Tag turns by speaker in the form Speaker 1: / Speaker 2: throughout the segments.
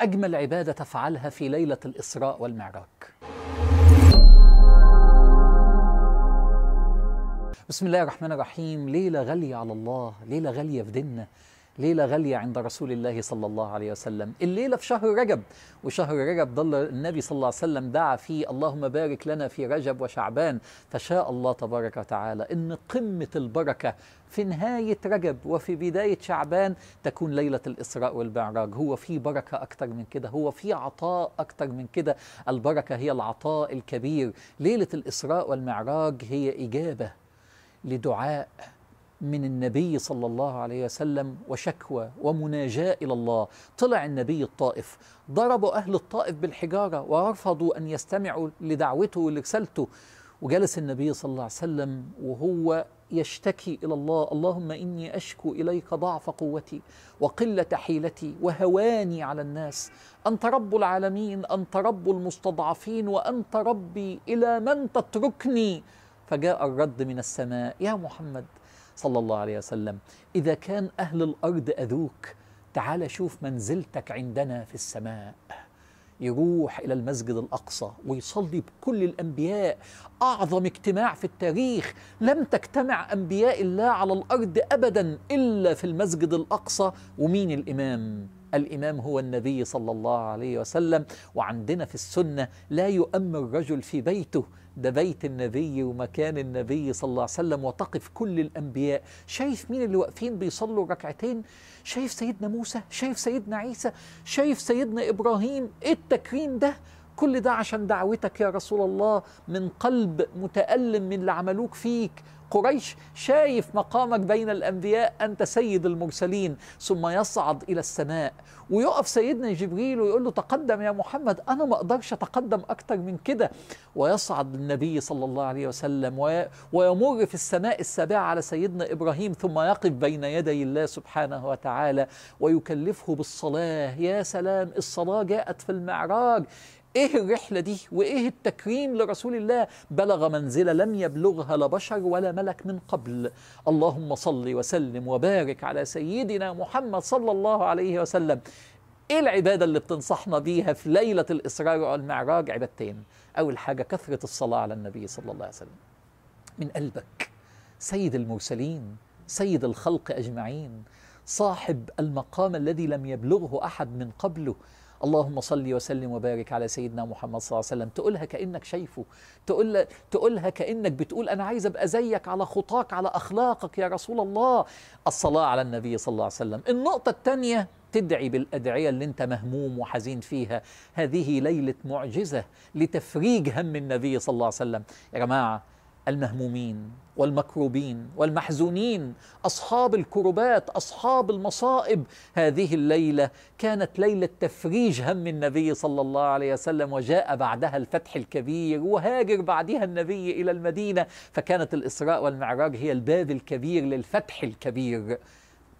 Speaker 1: أجمل عبادة تفعلها في ليلة الإسراء والمعراج بسم الله الرحمن الرحيم ليلة غالية على الله ليلة غالية في ديننا ليلة غالية عند رسول الله صلى الله عليه وسلم الليلة في شهر رجب وشهر رجب ضل النبي صلى الله عليه وسلم دعا فيه اللهم بارك لنا في رجب وشعبان فشاء الله تبارك وتعالى أن قمة البركة في نهاية رجب وفي بداية شعبان تكون ليلة الإسراء والمعراج هو في بركة أكتر من كده هو في عطاء أكتر من كده البركة هي العطاء الكبير ليلة الإسراء والمعراج هي إجابة لدعاء من النبي صلى الله عليه وسلم وشكوى ومناجاة إلى الله طلع النبي الطائف ضربوا أهل الطائف بالحجارة ورفضوا أن يستمعوا لدعوته ولرسالته وجلس النبي صلى الله عليه وسلم وهو يشتكي الى الله اللهم اني اشكو اليك ضعف قوتي وقله حيلتي وهواني على الناس انت رب العالمين انت رب المستضعفين وانت ربي الى من تتركني فجاء الرد من السماء يا محمد صلى الله عليه وسلم إذا كان أهل الأرض أذوك تعال شوف منزلتك عندنا في السماء يروح إلى المسجد الأقصى ويصلي بكل الأنبياء أعظم اجتماع في التاريخ لم تجتمع أنبياء الله على الأرض أبدا إلا في المسجد الأقصى ومين الإمام؟ الإمام هو النبي صلى الله عليه وسلم وعندنا في السنة لا يؤمن الرجل في بيته ده بيت النبي ومكان النبي صلى الله عليه وسلم وتقف كل الأنبياء شايف مين اللي واقفين بيصلوا ركعتين شايف سيدنا موسى شايف سيدنا عيسى شايف سيدنا إبراهيم إيه التكريم ده كل ده عشان دعوتك يا رسول الله من قلب متألم من اللي عملوك فيك قريش شايف مقامك بين الأنبياء أنت سيد المرسلين ثم يصعد إلى السماء ويقف سيدنا جبريل ويقول له تقدم يا محمد أنا ما أقدرش أتقدم أكتر من كده ويصعد النبي صلى الله عليه وسلم ويمر في السماء السابعة على سيدنا إبراهيم ثم يقف بين يدي الله سبحانه وتعالى ويكلفه بالصلاة يا سلام الصلاة جاءت في المعراج ايه الرحله دي وايه التكريم لرسول الله بلغ منزله لم يبلغها لا بشر ولا ملك من قبل اللهم صل وسلم وبارك على سيدنا محمد صلى الله عليه وسلم ايه العباده اللي بتنصحنا بيها في ليله الاسراء والمعراج عبادتين اول حاجه كثره الصلاه على النبي صلى الله عليه وسلم من قلبك سيد المرسلين سيد الخلق اجمعين صاحب المقام الذي لم يبلغه احد من قبله اللهم صل وسلم وبارك على سيدنا محمد صلى الله عليه وسلم تقولها كانك شايفه تقول تقولها كانك بتقول انا عايز ابقى زيك على خطاك على اخلاقك يا رسول الله الصلاه على النبي صلى الله عليه وسلم النقطه الثانيه تدعي بالادعيه اللي انت مهموم وحزين فيها هذه ليله معجزه لتفريج هم النبي صلى الله عليه وسلم يا جماعه المهمومين والمكروبين والمحزونين اصحاب الكربات اصحاب المصائب هذه الليله كانت ليله تفريج هم النبي صلى الله عليه وسلم وجاء بعدها الفتح الكبير وهاجر بعدها النبي الى المدينه فكانت الاسراء والمعراج هي الباب الكبير للفتح الكبير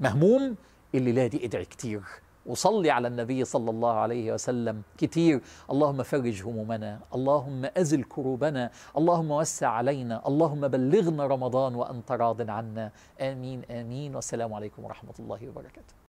Speaker 1: مهموم الليله دي ادعي كتير وصلي على النبي صلى الله عليه وسلم كتير اللهم فرج همومنا اللهم أزل كروبنا اللهم وسع علينا اللهم بلغنا رمضان وأنت راض عنا آمين آمين والسلام عليكم ورحمة الله وبركاته